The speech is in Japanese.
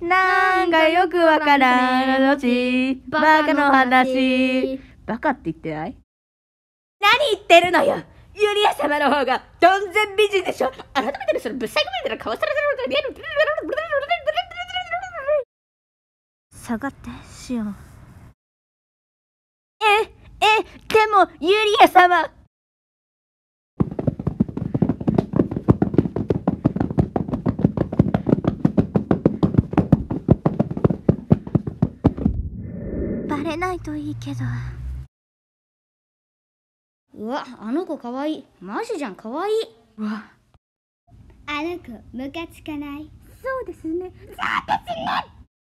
なんかよくわからんのち、バカの話。バカって言ってない何言ってるのよユリア様の方がどんぜん美人でしょ改めてそのぶっさい込まれたら顔さらさブリアル下がってしようええでもユリア様バレないといいけどうわあの子かわいいマジじゃんかわいいわあの子ムカつかないそうですねそうですね